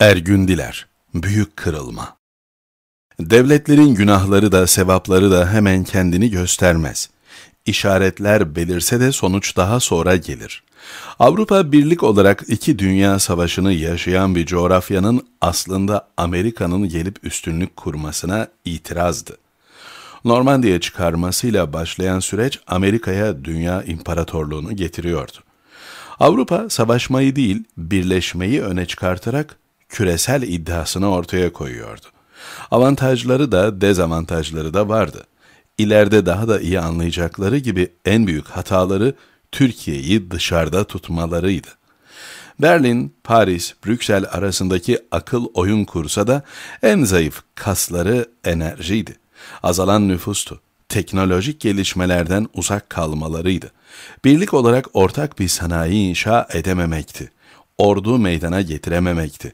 Ergün Diler, Büyük Kırılma Devletlerin günahları da sevapları da hemen kendini göstermez. İşaretler belirse de sonuç daha sonra gelir. Avrupa birlik olarak iki dünya savaşını yaşayan bir coğrafyanın aslında Amerika'nın gelip üstünlük kurmasına itirazdı. Normandiya çıkarmasıyla başlayan süreç Amerika'ya dünya imparatorluğunu getiriyordu. Avrupa savaşmayı değil birleşmeyi öne çıkartarak küresel iddiasını ortaya koyuyordu. Avantajları da dezavantajları da vardı. İleride daha da iyi anlayacakları gibi en büyük hataları Türkiye'yi dışarıda tutmalarıydı. Berlin, Paris, Brüksel arasındaki akıl oyun kursa da en zayıf kasları enerjiydi. Azalan nüfustu, teknolojik gelişmelerden uzak kalmalarıydı. Birlik olarak ortak bir sanayi inşa edememekti. Ordu meydana getirememekti.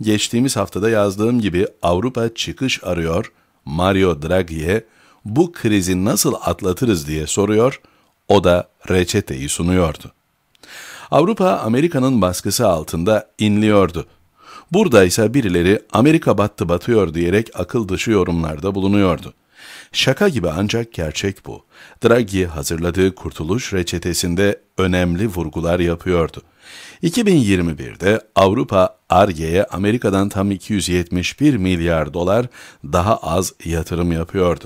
Geçtiğimiz haftada yazdığım gibi Avrupa çıkış arıyor, Mario Draghi'ye bu krizi nasıl atlatırız diye soruyor, o da reçeteyi sunuyordu. Avrupa Amerika'nın baskısı altında inliyordu. Burada ise birileri Amerika battı batıyor diyerek akıl dışı yorumlarda bulunuyordu. Şaka gibi ancak gerçek bu. Draghi hazırladığı kurtuluş reçetesinde önemli vurgular yapıyordu. 2021'de Avrupa ARGE'ye Amerika'dan tam 271 milyar dolar daha az yatırım yapıyordu.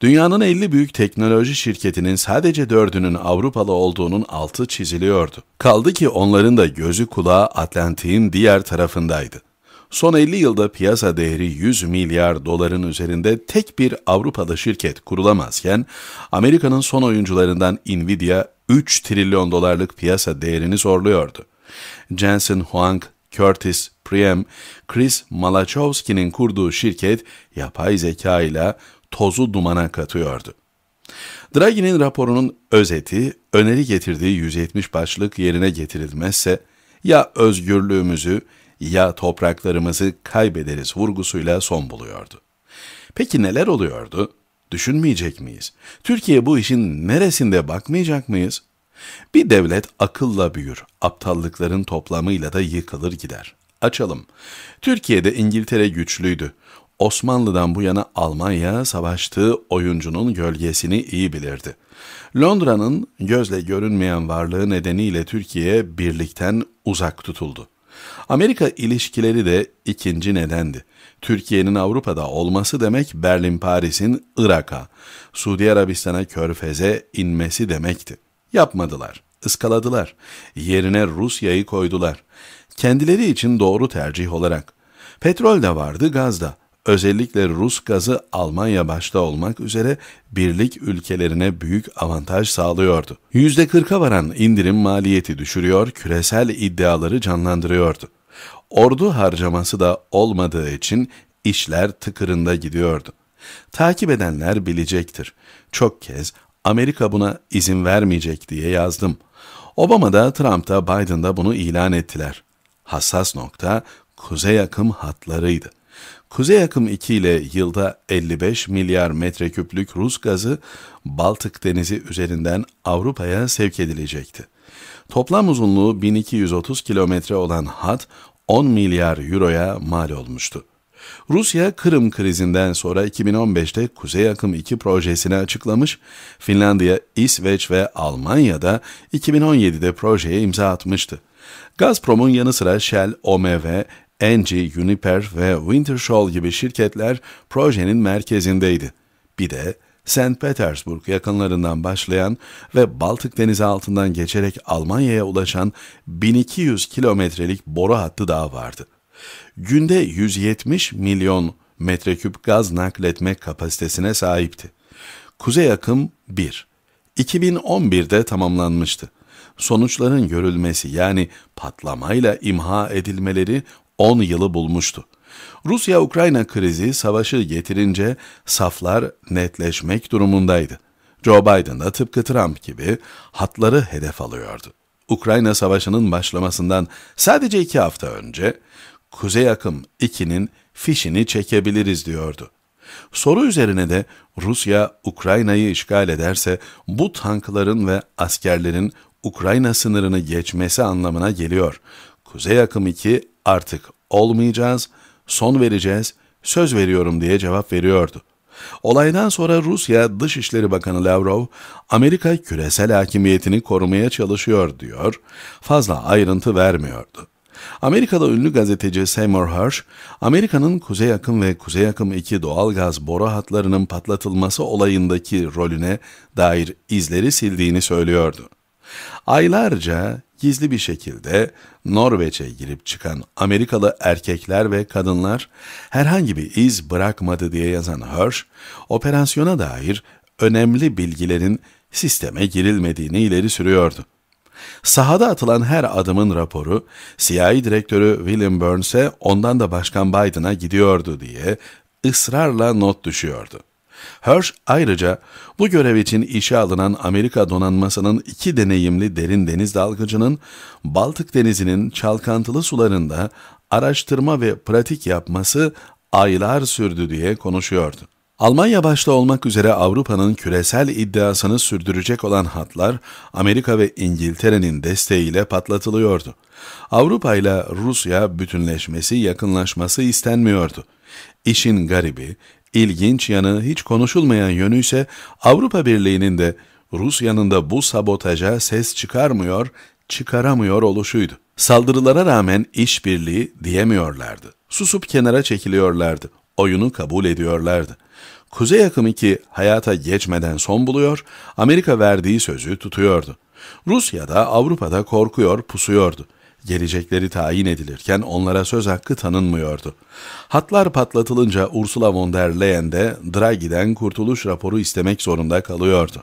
Dünyanın 50 büyük teknoloji şirketinin sadece dördünün Avrupalı olduğunun altı çiziliyordu. Kaldı ki onların da gözü kulağı Atlantik'in diğer tarafındaydı. Son 50 yılda piyasa değeri 100 milyar doların üzerinde tek bir Avrupa'da şirket kurulamazken, Amerika'nın son oyuncularından Nvidia 3 trilyon dolarlık piyasa değerini zorluyordu. Jensen Huang, Curtis Priem, Chris Malachowski'nin kurduğu şirket yapay zeka ile tozu dumana katıyordu. Draghi'nin raporunun özeti, öneri getirdiği 170 başlık yerine getirilmezse, ya özgürlüğümüzü ya topraklarımızı kaybederiz vurgusuyla son buluyordu. Peki neler oluyordu? Düşünmeyecek miyiz? Türkiye bu işin neresinde bakmayacak mıyız? Bir devlet akılla büyür, aptallıkların toplamıyla da yıkılır gider. Açalım. Türkiye'de İngiltere güçlüydü. Osmanlı'dan bu yana Almanya savaştığı oyuncunun gölgesini iyi bilirdi. Londra'nın gözle görünmeyen varlığı nedeniyle Türkiye birlikten uzak tutuldu. Amerika ilişkileri de ikinci nedendi. Türkiye'nin Avrupa'da olması demek Berlin-Paris'in Irak'a, Suudi Arabistan'a körfeze inmesi demekti. Yapmadılar, ıskaladılar. Yerine Rusya'yı koydular. Kendileri için doğru tercih olarak. Petrol de vardı, gaz da. Özellikle Rus gazı Almanya başta olmak üzere birlik ülkelerine büyük avantaj sağlıyordu. %40'a varan indirim maliyeti düşürüyor, küresel iddiaları canlandırıyordu. Ordu harcaması da olmadığı için işler tıkırında gidiyordu. Takip edenler bilecektir. Çok kez Amerika buna izin vermeyecek diye yazdım. Obama da, Trump da, Biden Biden'da bunu ilan ettiler. Hassas nokta kuzey akım hatlarıydı. Kuzey Akım 2 ile yılda 55 milyar metreküplük Rus gazı Baltık Denizi üzerinden Avrupa'ya sevk edilecekti. Toplam uzunluğu 1230 kilometre olan hat 10 milyar euroya mal olmuştu. Rusya Kırım krizinden sonra 2015'te Kuzey Akım 2 projesini açıklamış, Finlandiya, İsveç ve Almanya'da 2017'de projeye imza atmıştı. Gazprom'un yanı sıra Shell, OMV, Engie, Uniper ve Wintershall gibi şirketler projenin merkezindeydi. Bir de St. Petersburg yakınlarından başlayan ve Baltık Denizi altından geçerek Almanya'ya ulaşan 1200 kilometrelik boru hattı daha vardı. Günde 170 milyon metreküp gaz nakletme kapasitesine sahipti. Kuzey akım 1 2011'de tamamlanmıştı. Sonuçların görülmesi yani patlamayla imha edilmeleri 10 yılı bulmuştu. Rusya-Ukrayna krizi savaşı getirince saflar netleşmek durumundaydı. Joe Biden da tıpkı Trump gibi hatları hedef alıyordu. Ukrayna savaşının başlamasından sadece iki hafta önce Kuzey Akım 2'nin fişini çekebiliriz diyordu. Soru üzerine de Rusya Ukrayna'yı işgal ederse bu tankların ve askerlerin Ukrayna sınırını geçmesi anlamına geliyor. Kuzey Akım 2 artık olmayacağız, son vereceğiz, söz veriyorum diye cevap veriyordu. Olaydan sonra Rusya Dışişleri Bakanı Lavrov, Amerika küresel hakimiyetini korumaya çalışıyor diyor, fazla ayrıntı vermiyordu. Amerika'da ünlü gazeteci Seymour Hersh, Amerika'nın Kuzey Akım ve Kuzey Akım 2 doğalgaz boru hatlarının patlatılması olayındaki rolüne dair izleri sildiğini söylüyordu. Aylarca gizli bir şekilde Norveç'e girip çıkan Amerikalı erkekler ve kadınlar herhangi bir iz bırakmadı diye yazan Hirsch, operasyona dair önemli bilgilerin sisteme girilmediğini ileri sürüyordu. Sahada atılan her adımın raporu CIA direktörü William Burns'e ondan da Başkan Biden'a gidiyordu diye ısrarla not düşüyordu. Hirsch ayrıca bu görev için işe alınan Amerika donanmasının iki deneyimli derin deniz dalgıcının Baltık Denizi'nin çalkantılı sularında araştırma ve pratik yapması aylar sürdü diye konuşuyordu. Almanya başta olmak üzere Avrupa'nın küresel iddiasını sürdürecek olan hatlar Amerika ve İngiltere'nin desteğiyle patlatılıyordu. Avrupa ile Rusya bütünleşmesi, yakınlaşması istenmiyordu. İşin garibi, İlginç yanı hiç konuşulmayan yönü ise Avrupa Birliği'nin de Rusya'nın da bu sabotaja ses çıkarmıyor, çıkaramıyor oluşuydu. Saldırılara rağmen işbirliği diyemiyorlardı. Susup kenara çekiliyorlardı. Oyunu kabul ediyorlardı. Kuzey Akım 2 hayata geçmeden son buluyor, Amerika verdiği sözü tutuyordu. Rusya da Avrupa'da korkuyor, pusuyordu gelecekleri tayin edilirken onlara söz hakkı tanınmıyordu. Hatlar patlatılınca Ursula von der Leyen de Draghi'den kurtuluş raporu istemek zorunda kalıyordu.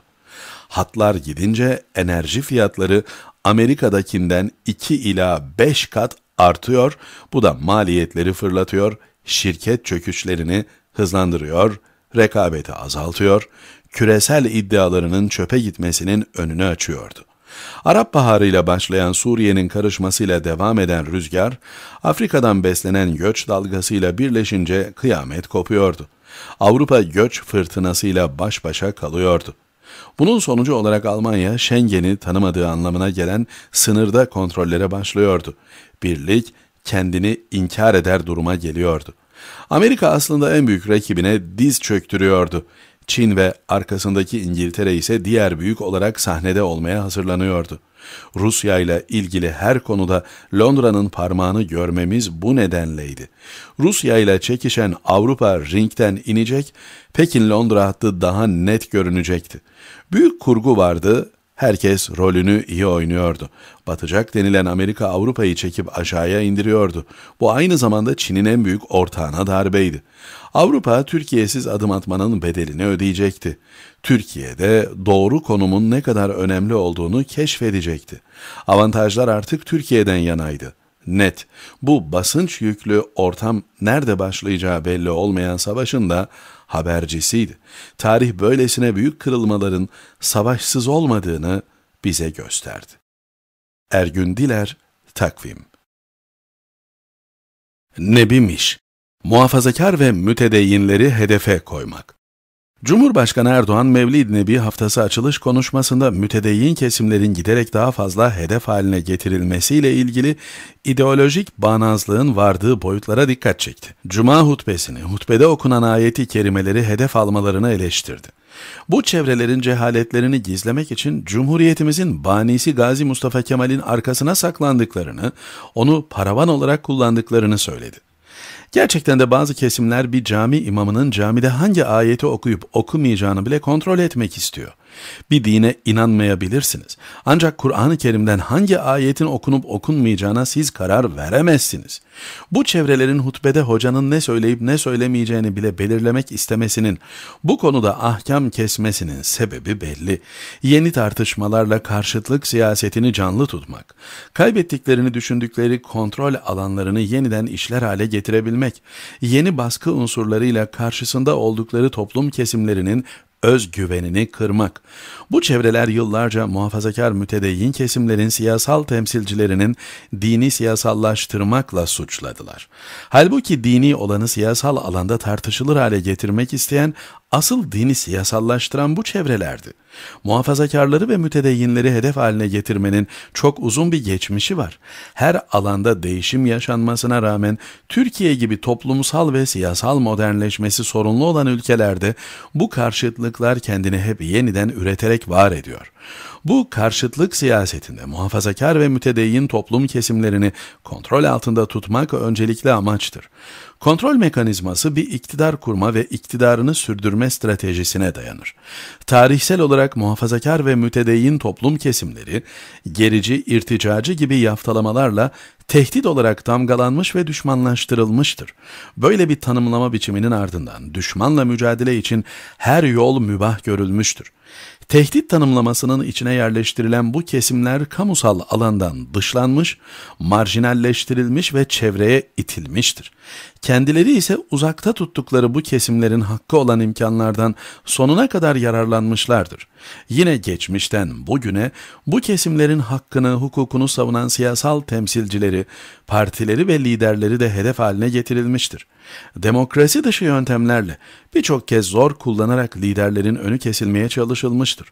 Hatlar gidince enerji fiyatları Amerika'dakinden 2 ila 5 kat artıyor, bu da maliyetleri fırlatıyor, şirket çöküşlerini hızlandırıyor, rekabeti azaltıyor, küresel iddialarının çöpe gitmesinin önünü açıyordu. Arap ile başlayan Suriye'nin karışmasıyla devam eden rüzgar, Afrika'dan beslenen göç dalgasıyla birleşince kıyamet kopuyordu. Avrupa göç fırtınasıyla baş başa kalıyordu. Bunun sonucu olarak Almanya, Schengen'i tanımadığı anlamına gelen sınırda kontrollere başlıyordu. Birlik, kendini inkar eder duruma geliyordu. Amerika aslında en büyük rakibine diz çöktürüyordu. Çin ve arkasındaki İngiltere ise diğer büyük olarak sahnede olmaya hazırlanıyordu. Rusya ile ilgili her konuda Londra'nın parmağını görmemiz bu nedenleydi. Rusya ile çekişen Avrupa ringten inecek, Pekin Londra hattı daha net görünecekti. Büyük kurgu vardı, Herkes rolünü iyi oynuyordu. Batacak denilen Amerika Avrupa'yı çekip aşağıya indiriyordu. Bu aynı zamanda Çin'in en büyük ortağına darbeydi. Avrupa Türkiye'siz adım atmanın bedelini ödeyecekti. Türkiye'de doğru konumun ne kadar önemli olduğunu keşfedecekti. Avantajlar artık Türkiye'den yanaydı net. Bu basınç yüklü ortam nerede başlayacağı belli olmayan savaşın da habercisiydi. Tarih böylesine büyük kırılmaların savaşsız olmadığını bize gösterdi. Ergün Diler, Takvim Nebimiş, muhafazakar ve mütedeyyinleri hedefe koymak. Cumhurbaşkanı Erdoğan Mevlid Nebi haftası açılış konuşmasında mütedeyyin kesimlerin giderek daha fazla hedef haline getirilmesiyle ilgili ideolojik bağnazlığın vardığı boyutlara dikkat çekti. Cuma hutbesini, hutbede okunan ayeti kerimeleri hedef almalarını eleştirdi. Bu çevrelerin cehaletlerini gizlemek için Cumhuriyetimizin banisi Gazi Mustafa Kemal'in arkasına saklandıklarını, onu paravan olarak kullandıklarını söyledi. Gerçekten de bazı kesimler bir cami imamının camide hangi ayeti okuyup okumayacağını bile kontrol etmek istiyor. Bir dine inanmayabilirsiniz. Ancak Kur'an-ı Kerim'den hangi ayetin okunup okunmayacağına siz karar veremezsiniz. Bu çevrelerin hutbede hocanın ne söyleyip ne söylemeyeceğini bile belirlemek istemesinin, bu konuda ahkam kesmesinin sebebi belli. Yeni tartışmalarla karşıtlık siyasetini canlı tutmak, kaybettiklerini düşündükleri kontrol alanlarını yeniden işler hale getirebilmek, yeni baskı unsurlarıyla karşısında oldukları toplum kesimlerinin özgüvenini kırmak. Bu çevreler yıllarca muhafazakar mütedeyyin kesimlerin siyasal temsilcilerinin dini siyasallaştırmakla suçladılar. Halbuki dini olanı siyasal alanda tartışılır hale getirmek isteyen Asıl dini siyasallaştıran bu çevrelerdi. Muhafazakarları ve mütedeyyinleri hedef haline getirmenin çok uzun bir geçmişi var. Her alanda değişim yaşanmasına rağmen Türkiye gibi toplumsal ve siyasal modernleşmesi sorunlu olan ülkelerde bu karşıtlıklar kendini hep yeniden üreterek var ediyor. Bu karşıtlık siyasetinde muhafazakar ve mütedeyyin toplum kesimlerini kontrol altında tutmak öncelikli amaçtır. Kontrol mekanizması bir iktidar kurma ve iktidarını sürdürme stratejisine dayanır. Tarihsel olarak muhafazakar ve mütedeyyin toplum kesimleri, gerici, irticacı gibi yaftalamalarla tehdit olarak damgalanmış ve düşmanlaştırılmıştır. Böyle bir tanımlama biçiminin ardından düşmanla mücadele için her yol mübah görülmüştür. Tehdit tanımlamasının içine yerleştirilen bu kesimler kamusal alandan dışlanmış, marjinalleştirilmiş ve çevreye itilmiştir. Kendileri ise uzakta tuttukları bu kesimlerin hakkı olan imkanlardan sonuna kadar yararlanmışlardır. Yine geçmişten bugüne bu kesimlerin hakkını, hukukunu savunan siyasal temsilcileri, partileri ve liderleri de hedef haline getirilmiştir. Demokrasi dışı yöntemlerle birçok kez zor kullanarak liderlerin önü kesilmeye çalışılmıştır.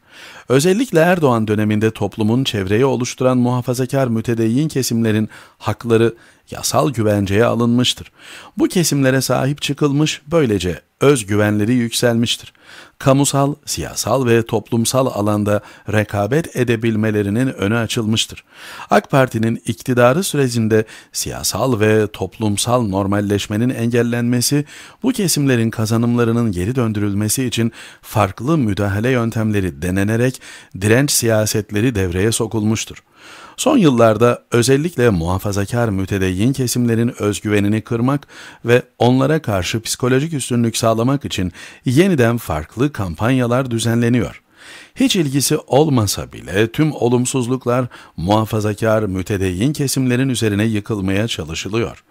Özellikle Erdoğan döneminde toplumun çevreyi oluşturan muhafazakar mütedeyyin kesimlerin hakları yasal güvenceye alınmıştır. Bu kesimlere sahip çıkılmış, böylece öz güvenleri yükselmiştir. Kamusal, siyasal ve toplumsal alanda rekabet edebilmelerinin önü açılmıştır. AK Parti'nin iktidarı sürecinde siyasal ve toplumsal normalleşmenin engellenmesi, bu kesimlerin kazanımlarının geri döndürülmesi için farklı müdahale yöntemleri denenerek direnç siyasetleri devreye sokulmuştur. Son yıllarda özellikle muhafazakar mütedeyyin kesimlerin özgüvenini kırmak ve onlara karşı psikolojik üstünlük sağlamak için yeniden farklı kampanyalar düzenleniyor. Hiç ilgisi olmasa bile tüm olumsuzluklar muhafazakar mütedeyyin kesimlerin üzerine yıkılmaya çalışılıyor.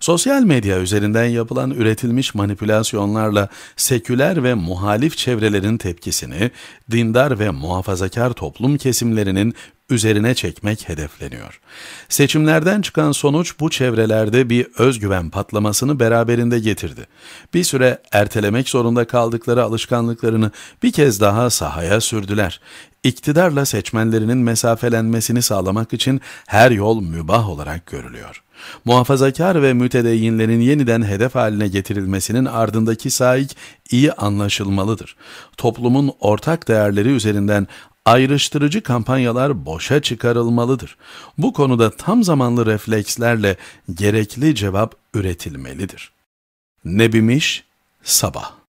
Sosyal medya üzerinden yapılan üretilmiş manipülasyonlarla seküler ve muhalif çevrelerin tepkisini dindar ve muhafazakar toplum kesimlerinin üzerine çekmek hedefleniyor. Seçimlerden çıkan sonuç bu çevrelerde bir özgüven patlamasını beraberinde getirdi. Bir süre ertelemek zorunda kaldıkları alışkanlıklarını bir kez daha sahaya sürdüler. İktidarla seçmenlerinin mesafelenmesini sağlamak için her yol mübah olarak görülüyor. Muhafazakar ve mütedeyyinlerin yeniden hedef haline getirilmesinin ardındaki saik iyi anlaşılmalıdır. Toplumun ortak değerleri üzerinden ayrıştırıcı kampanyalar boşa çıkarılmalıdır. Bu konuda tam zamanlı reflekslerle gerekli cevap üretilmelidir. Nebimiş Sabah